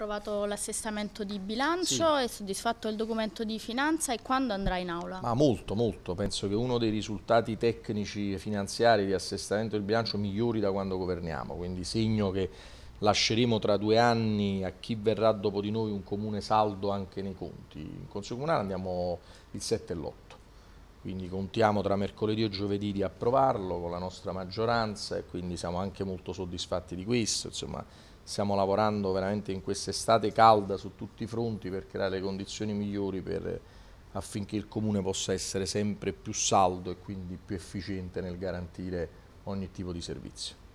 approvato l'assestamento di bilancio, sì. è soddisfatto il documento di finanza e quando andrà in aula? Ma molto, molto. Penso che uno dei risultati tecnici e finanziari di assestamento del bilancio migliori da quando governiamo, quindi segno che lasceremo tra due anni a chi verrà dopo di noi un comune saldo anche nei conti. In Consiglio Comunale andiamo il 7 e l'8 quindi contiamo tra mercoledì e giovedì di approvarlo con la nostra maggioranza e quindi siamo anche molto soddisfatti di questo, insomma stiamo lavorando veramente in quest'estate calda su tutti i fronti per creare le condizioni migliori per, affinché il Comune possa essere sempre più saldo e quindi più efficiente nel garantire ogni tipo di servizio.